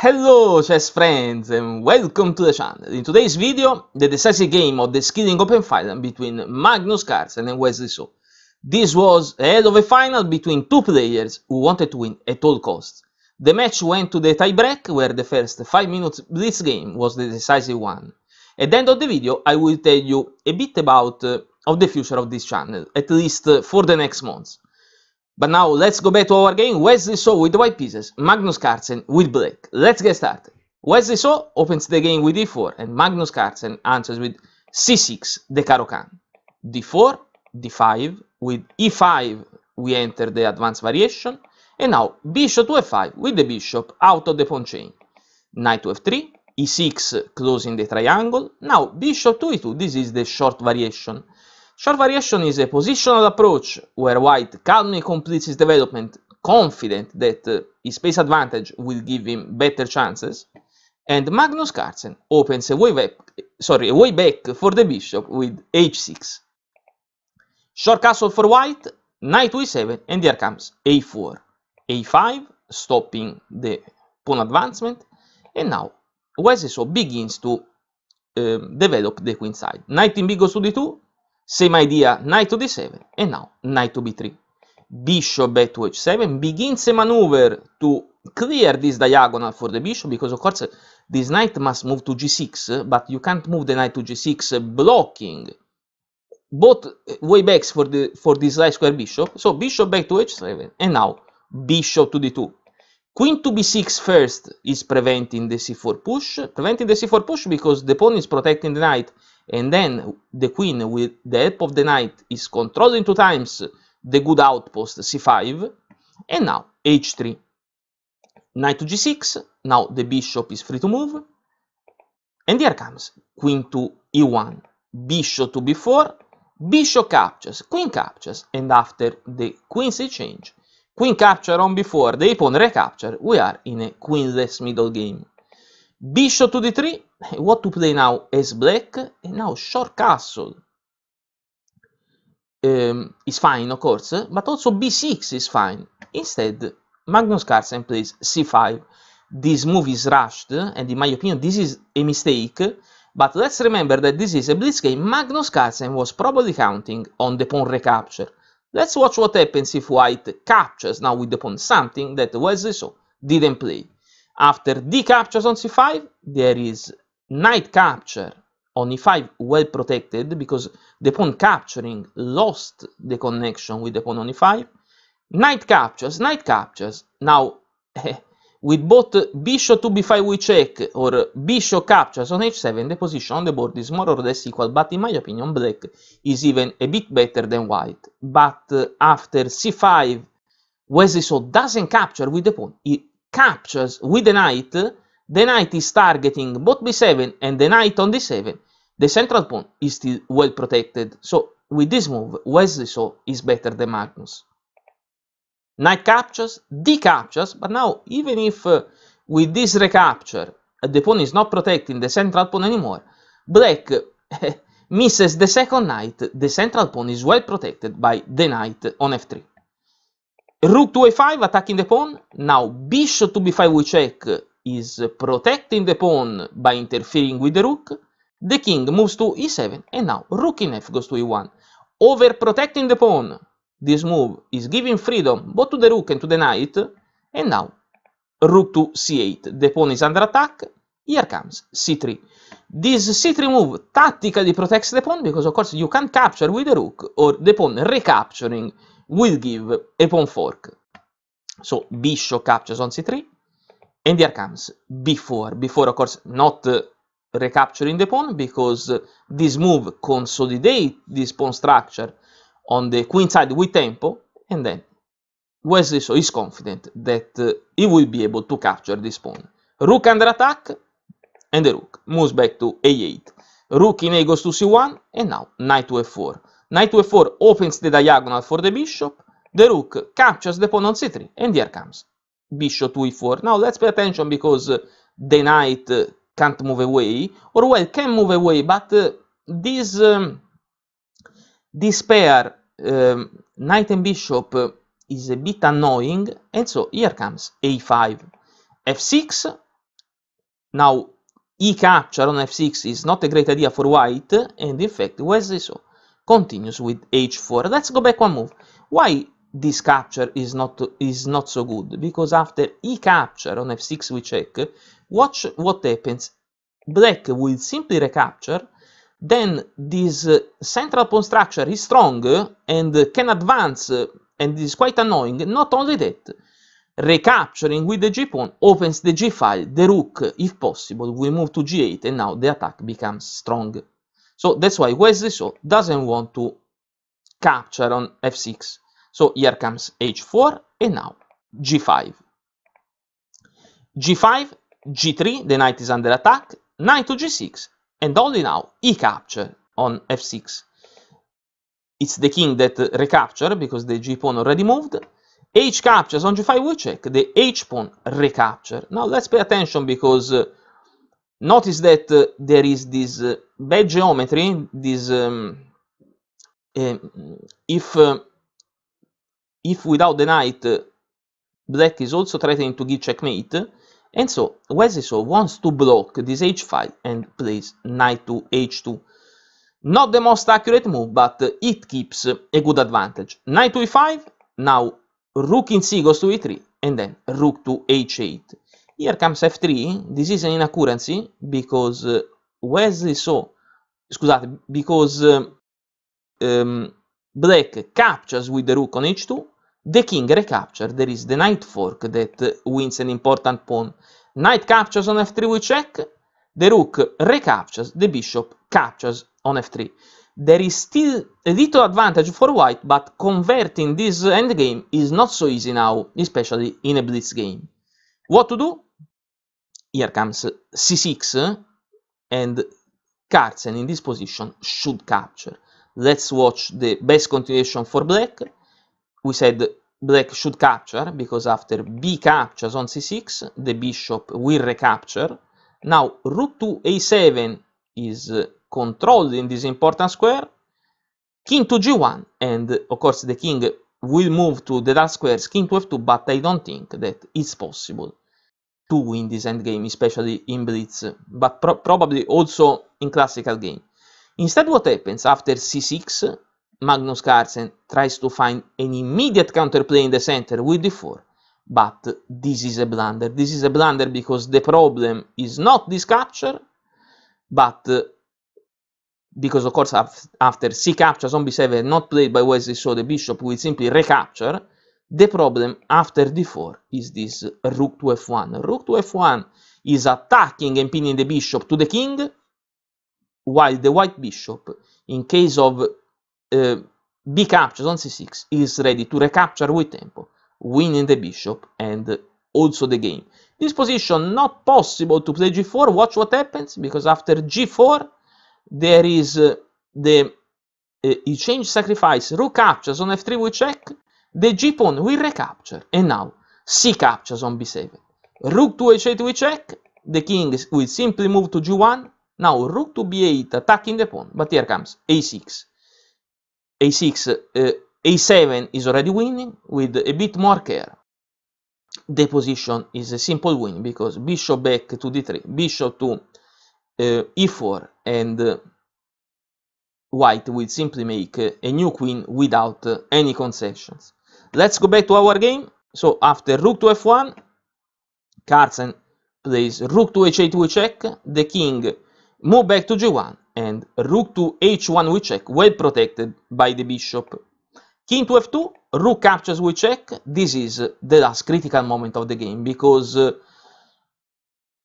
Hello chess friends and welcome to the channel. In today's video, the decisive game of the Skilling Open final between Magnus Carlsen and Wesley So. This was a hell of a final between two players who wanted to win at all costs. The match went to the tiebreak where the first 5 minutes blitz game was the decisive one. At the end of the video, I will tell you a bit about uh, of the future of this channel, at least uh, for the next months. But now let's go back to our game. Wesley show with white pieces, Magnus Carlsen with black. Let's get started. Wesley show? opens the game with d4 and Magnus Carlsen answers with c6, the Caro Kann. d4, d5, with e5 we enter the advanced variation and now bishop to f5 with the bishop out of the pawn chain. Knight to f3, e6 closing the triangle. Now bishop to e2, this is the short variation. Short Variation is a positional approach where White calmly completes his development, confident that uh, his space advantage will give him better chances, and Magnus Carlsen opens a way back, sorry, a way back for the bishop with h6. Short castle for White, knight to e7, and here comes a4, a5, stopping the pawn advancement, and now Wesley so begins to um, develop the queen side. Knight in goes to d2, same idea, knight to d7, and now knight to b3. Bishop back to h7 begins a maneuver to clear this diagonal for the bishop, because of course this knight must move to g6, but you can't move the knight to g6 blocking both way backs for, the, for this light square bishop. So bishop back to h7, and now bishop to d2. Queen to b6 first is preventing the c4 push, preventing the c4 push because the pawn is protecting the knight and then the queen with the help of the knight is controlling two times the good outpost c5 and now h3 knight to g6 now the bishop is free to move and here comes queen to e1 bishop to b4 bishop captures queen captures and after the queen's exchange queen capture on b4 the pawn recapture we are in a queenless middle game bishop to d3 what to play now is black and now short castle um, is fine of course but also b6 is fine instead magnus carlsen plays c5 this move is rushed and in my opinion this is a mistake but let's remember that this is a blitz game magnus carlsen was probably counting on the pawn recapture let's watch what happens if white captures now with the pawn something that wesley so didn't play after d captures on c5 there is knight capture on e5 well protected because the pawn capturing lost the connection with the pawn on e5 knight captures knight captures now with both bishop to b5 we check or bishop captures on h7 the position on the board is more or less equal but in my opinion black is even a bit better than white but after c5 Wesley so doesn't capture with the pawn he captures with the knight the knight is targeting both b7 and the knight on d7, the central pawn is still well protected, so with this move Wesley Saw is better than Magnus. Knight captures, d captures, but now even if uh, with this recapture the pawn is not protecting the central pawn anymore, black uh, misses the second knight, the central pawn is well protected by the knight on f3. Rook to a5 attacking the pawn, now bishop to b5 we check is protecting the pawn by interfering with the rook. The king moves to e7 and now rook in f goes to e1. Overprotecting the pawn. This move is giving freedom both to the rook and to the knight. And now rook to c8. The pawn is under attack. Here comes c3. This c3 move tactically protects the pawn because of course you can capture with the rook or the pawn recapturing will give a pawn fork. So bishop captures on c3 and here comes before before of course not recapturing the pawn because this move consolidate this pawn structure on the queen side with tempo and then Wesley so is confident that he will be able to capture this pawn rook under attack and the rook moves back to a8 rook in a goes to c1 and now knight to f4 knight to f4 opens the diagonal for the bishop the rook captures the pawn on c3 and here comes bishop to e4. Now let's pay attention because uh, the knight uh, can't move away, or well, can move away, but uh, this, um, this pair, um, knight and bishop, is a bit annoying, and so here comes a5, f6. Now, e capture on f6 is not a great idea for white, and in fact, this? so continues with h4. Let's go back one move. Why this capture is not is not so good because after e capture on f6 we check watch what happens black will simply recapture then this uh, central pawn structure is strong and uh, can advance uh, and is quite annoying not only that recapturing with the g pawn opens the g file the rook if possible will move to g8 and now the attack becomes strong so that's why Wesley So doesn't want to capture on f6 so here comes h4 and now g5. g5, g3, the knight is under attack, knight to g6, and only now e capture on f6. It's the king that recapture because the g pawn already moved. h captures on g5 we check, the h pawn recapture. Now let's pay attention because uh, notice that uh, there is this uh, bad geometry, this um, um if um, if without the knight, black is also threatening to give checkmate, and so Wesley wants to block this h5 and plays knight to h2. Not the most accurate move, but it keeps a good advantage. Knight to e5, now rook in c goes to e3, and then rook to h8. Here comes f3, this is an inaccuracy, because uh, Wesley saw, scusate, because um, um black captures with the rook on h2, the king recaptures. there is the knight fork that wins an important pawn. Knight captures on f3 with check, the rook recaptures, the bishop captures on f3. There is still a little advantage for white, but converting this endgame is not so easy now, especially in a blitz game. What to do? Here comes c6, and Carlsen in this position should capture let's watch the best continuation for black. We said black should capture, because after b captures on c6, the bishop will recapture. Now, rook to a7 is uh, controlled controlling this important square, king to g1, and of course the king will move to the dark squares, king to f2, but I don't think that it's possible to win this endgame, especially in blitz, but pro probably also in classical game. Instead, what happens after c6, Magnus Carlsen tries to find an immediate counterplay in the center with d4, but this is a blunder. This is a blunder because the problem is not this capture, but uh, because of course after c captures on b7 not played by Wesley, so the bishop will simply recapture. The problem after d4 is this rook to f1. Rook to f1 is attacking and pinning the bishop to the king, while the white bishop, in case of uh, eh, b captures on c6, is ready to recapture with tempo, winning the bishop and also the game. This position not possible to play g4, watch what happens, because after g4 there is uh, the uh, eh, exchange sacrifice, rook captures on f3 we check, the g pawn will recapture, and now c captures on b7. Rook to h8 we check, the king will simply move to g1, now rook to b8 attacking the pawn, but here comes a6. a6, uh, a7 is already winning with a bit more care. The position is a simple win because bishop back to d3, bishop to uh, e4 and uh, white will simply make uh, a new queen without uh, any concessions. Let's go back to our game. So after rook to f1, Carlsen plays rook to h8 we check, the king Move back to g1 and rook to h1 we check, well protected by the bishop. King to f2, rook captures we check. This is the last critical moment of the game because uh,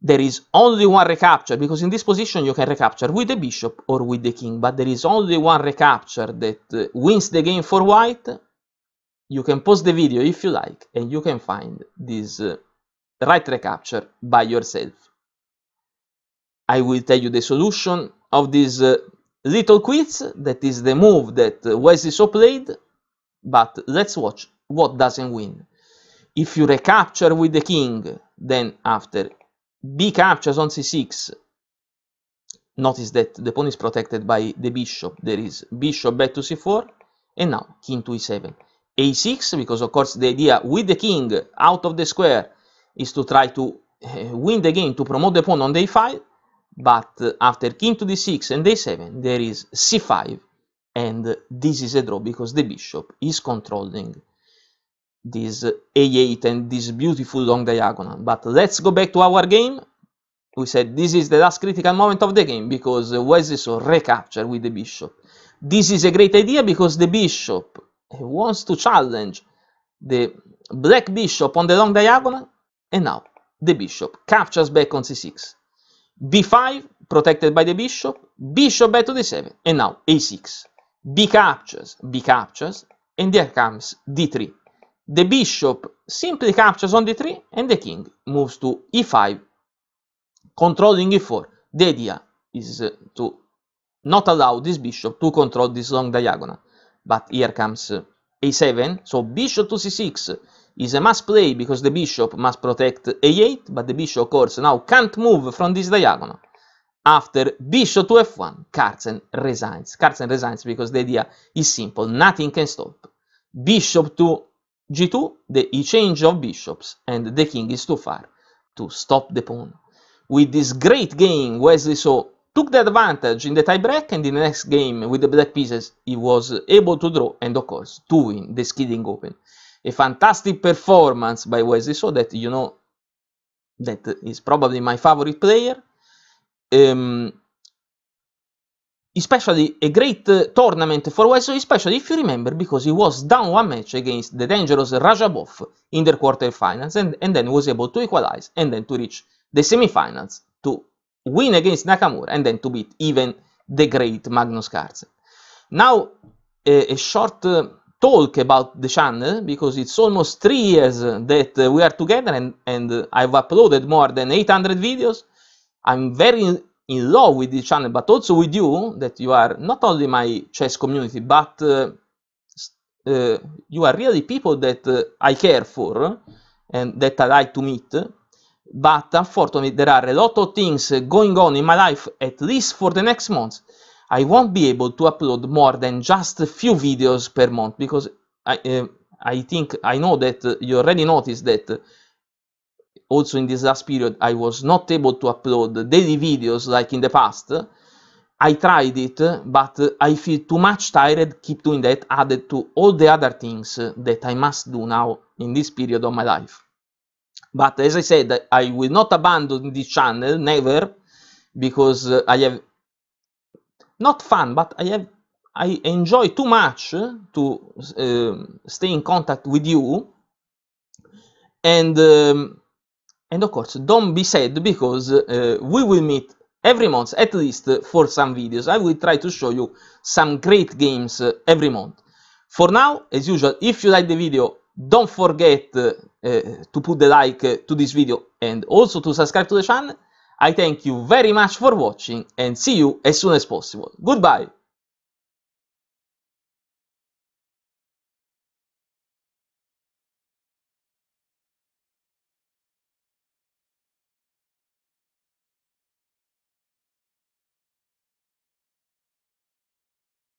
there is only one recapture because in this position you can recapture with the bishop or with the king, but there is only one recapture that uh, wins the game for white. You can pause the video if you like and you can find this uh, right recapture by yourself. I will tell you the solution of this uh, little quiz that is the move that uh, Wesley so played but let's watch what doesn't win if you recapture with the king then after b captures on c6 notice that the pawn is protected by the bishop there is bishop back to c4 and now king to e7 a6 because of course the idea with the king out of the square is to try to uh, win the game to promote the pawn on day 5 but after king to d6 and a7 there is c5 and this is a draw because the bishop is controlling this a8 and this beautiful long diagonal but let's go back to our game we said this is the last critical moment of the game because Wesley so recapture with the bishop this is a great idea because the bishop wants to challenge the black bishop on the long diagonal and now the bishop captures back on c6 b5 protected by the bishop, bishop back to d7, and now a6. b captures, b captures, and there comes d3. The bishop simply captures on d3, and the king moves to e5, controlling e4. The idea is uh, to not allow this bishop to control this long diagonal. But here comes uh, a7, so bishop to c6, is a must play because the bishop must protect a8, but the bishop, of course, now can't move from this diagonal. After bishop to f1, Carlsen resigns. Carlsen resigns because the idea is simple, nothing can stop. Bishop to g2, the e change of bishops, and the king is too far to stop the pawn. With this great game, Wesley saw took the advantage in the tiebreak and in the next game with the black pieces he was able to draw and of course to win the skidding open a fantastic performance by Wesley So that you know that is probably my favorite player. Um, especially a great uh, tournament for Wesley, especially if you remember, because he was down one match against the dangerous Rajabov in the quarterfinals, and, and then was able to equalize and then to reach the semifinals to win against Nakamura and then to beat even the great Magnus Carlsen. Now, a, a short uh, talk about the channel because it's almost three years that we are together and, and I've uploaded more than 800 videos. I'm very in, in love with this channel, but also with you, that you are not only my chess community, but uh, uh, you are really people that uh, I care for and that I like to meet. But unfortunately, there are a lot of things going on in my life, at least for the next months, I won't be able to upload more than just a few videos per month because I, uh, I think I know that eh, you already noticed that eh, also in this last period I was not able to upload daily videos like in the past. I tried it, but I feel too much tired keep doing that added to all the other things that I must do now in this period of my life. But as I said, I will not abandon this channel, never, because I have not fun, but I have I enjoy too much to uh, stay in contact with you. And um, and of course, don't be sad because uh, we will meet every month at least for some videos. I will try to show you some great games uh, every month. For now, as usual, if you like the video, don't forget uh, uh, to put the like uh, to this video and also to subscribe to the channel. I thank you very much for watching and see you as soon as possible. Goodbye!